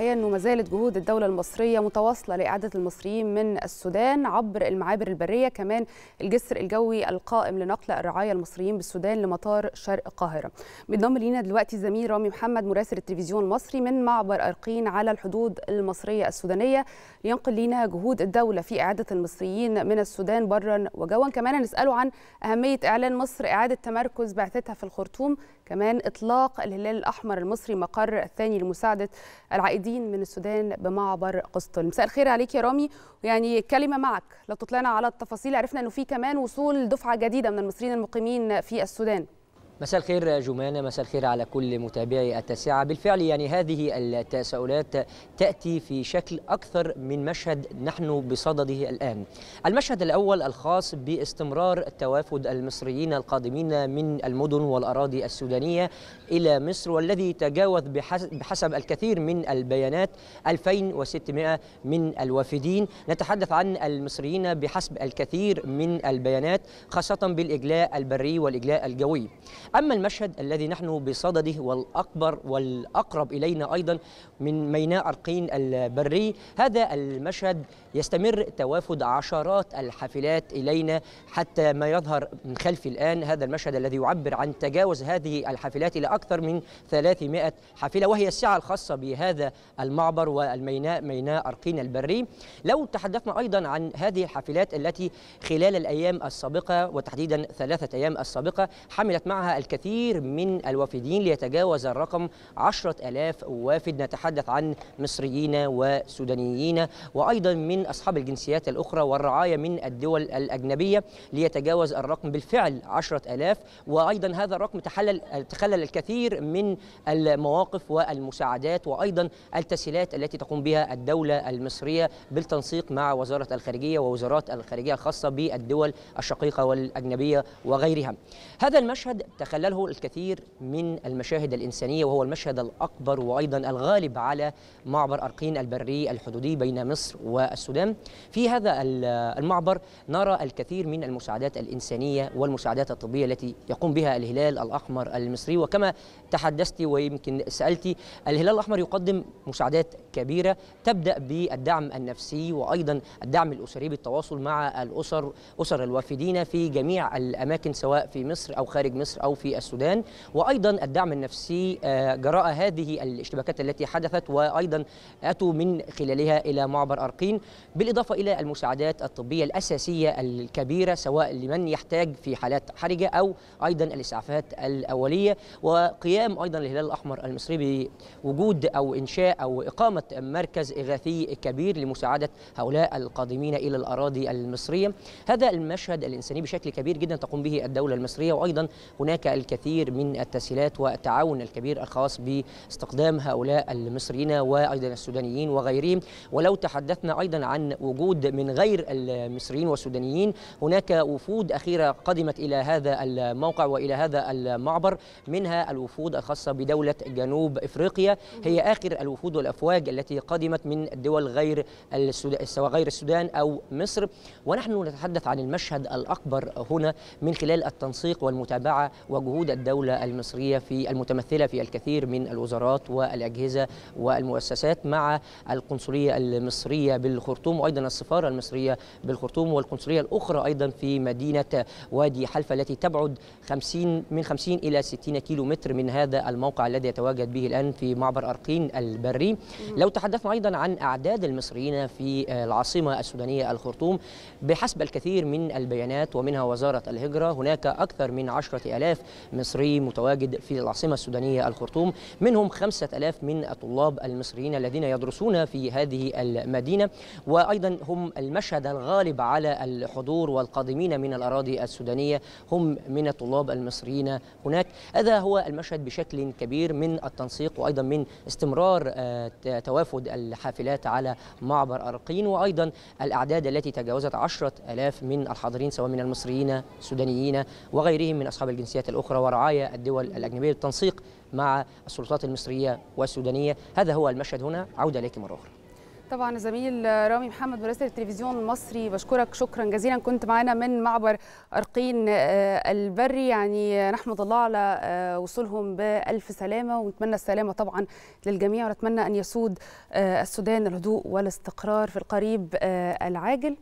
الحقيقه انه ما زالت جهود الدوله المصريه متواصله لاعاده المصريين من السودان عبر المعابر البريه كمان الجسر الجوي القائم لنقل الرعايه المصريين بالسودان لمطار شرق القاهره بينضم لينا دلوقتي زميل رامي محمد مراسل التلفزيون المصري من معبر ارقين على الحدود المصريه السودانيه لينقل لينا جهود الدوله في اعاده المصريين من السودان برا وجوا كمان نساله عن اهميه اعلان مصر اعاده تمركز بعثتها في الخرطوم كمان اطلاق الهلال الاحمر المصري مقر الثاني لمساعده العائدين الدين من السودان بمعبر قسطل مساء الخير عليك يا رامي يعني كلمه معك لو تطلعنا على التفاصيل عرفنا انه في كمان وصول دفعه جديده من المصريين المقيمين في السودان مساء الخير جمان مساء الخير على كل متابعي التاسعة بالفعل يعني هذه التساؤلات تأتي في شكل أكثر من مشهد نحن بصدده الآن المشهد الأول الخاص باستمرار توافد المصريين القادمين من المدن والأراضي السودانية إلى مصر والذي تجاوز بحسب الكثير من البيانات 2600 من الوافدين نتحدث عن المصريين بحسب الكثير من البيانات خاصة بالإجلاء البري والإجلاء الجوي أما المشهد الذي نحن بصدده والأكبر والأقرب إلينا أيضا من ميناء أرقين البري هذا المشهد يستمر توافد عشرات الحافلات إلينا حتى ما يظهر من خلفي الآن هذا المشهد الذي يعبر عن تجاوز هذه الحافلات إلى أكثر من 300 حافلة وهي السعة الخاصة بهذا المعبر والميناء ميناء أرقين البري لو تحدثنا أيضا عن هذه الحافلات التي خلال الأيام السابقة وتحديدا ثلاثة أيام السابقة حملت معها الكثير من الوافدين ليتجاوز الرقم 10000 وافد نتحدث عن مصريين وسودانيين وأيضا من أصحاب الجنسيات الأخرى والرعاية من الدول الأجنبية ليتجاوز الرقم بالفعل 10000 وأيضا هذا الرقم تحلل تخلل الكثير من المواقف والمساعدات وأيضا التسهيلات التي تقوم بها الدولة المصرية بالتنسيق مع وزارة الخارجية ووزارات الخارجية الخاصة بالدول الشقيقة والأجنبية وغيرها هذا المشهد تخلله الكثير من المشاهد الإنسانية وهو المشهد الأكبر وأيضا الغالب على معبر أرقين البري الحدودي بين مصر والسودان في هذا المعبر نرى الكثير من المساعدات الإنسانية والمساعدات الطبية التي يقوم بها الهلال الأحمر المصري وكما تحدثت ويمكن سألت الهلال الأحمر يقدم مساعدات كبيرة تبدأ بالدعم النفسي وأيضا الدعم الأسري بالتواصل مع الأسر أسر الوافدين في جميع الأماكن سواء في مصر أو خارج مصر أو أو في السودان وأيضا الدعم النفسي آه، جراء هذه الاشتباكات التي حدثت وأيضا أتوا من خلالها إلى معبر أرقين بالإضافة إلى المساعدات الطبية الأساسية الكبيرة سواء لمن يحتاج في حالات حرجة أو أيضا الإسعافات الأولية وقيام أيضا الهلال الأحمر المصري بوجود أو إنشاء أو إقامة مركز إغاثي كبير لمساعدة هؤلاء القادمين إلى الأراضي المصرية هذا المشهد الإنساني بشكل كبير جدا تقوم به الدولة المصرية وأيضا هناك هناك الكثير من التسهيلات والتعاون الكبير الخاص باستقدام هؤلاء المصريين وأيضا السودانيين وغيرهم ولو تحدثنا أيضا عن وجود من غير المصريين والسودانيين هناك وفود أخيرة قدمت إلى هذا الموقع وإلى هذا المعبر منها الوفود الخاصة بدولة جنوب إفريقيا هي آخر الوفود والأفواج التي قدمت من الدول غير سواء غير السودان أو مصر ونحن نتحدث عن المشهد الأكبر هنا من خلال التنسيق والمتابعة وجهود الدولة المصرية في المتمثلة في الكثير من الوزارات والأجهزة والمؤسسات مع القنصلية المصرية بالخرطوم وأيضا السفارة المصرية بالخرطوم والقنصلية الأخرى أيضا في مدينة وادي حلفة التي تبعد 50 من 50 إلى 60 كيلو متر من هذا الموقع الذي يتواجد به الآن في معبر أرقين البري لو تحدثنا أيضا عن أعداد المصريين في العاصمة السودانية الخرطوم بحسب الكثير من البيانات ومنها وزارة الهجرة هناك أكثر من 10 ألاف مصري متواجد في العاصمة السودانية الخرطوم منهم 5000 من الطلاب المصريين الذين يدرسون في هذه المدينة وأيضا هم المشهد الغالب على الحضور والقادمين من الأراضي السودانية هم من الطلاب المصريين هناك هذا هو المشهد بشكل كبير من التنسيق وأيضا من استمرار آه، توافد الحافلات على معبر أرقين وأيضا الأعداد التي تجاوزت 10000 من الحاضرين سواء من المصريين السودانيين وغيرهم من أصحاب الجنسيات الأخرى ورعايا الدول الأجنبية للتنسيق مع السلطات المصرية والسودانية هذا هو المشهد هنا عودة لك مرة أخرى طبعا الزميل رامي محمد مراسل التلفزيون المصري بشكرك شكرا جزيلا كنت معنا من معبر ارقين آه، البري يعني نحمد الله على آه، وصولهم بالف سلامه ونتمنى السلامه طبعا للجميع ونتمنى ان يسود آه، السودان الهدوء والاستقرار في القريب العاجل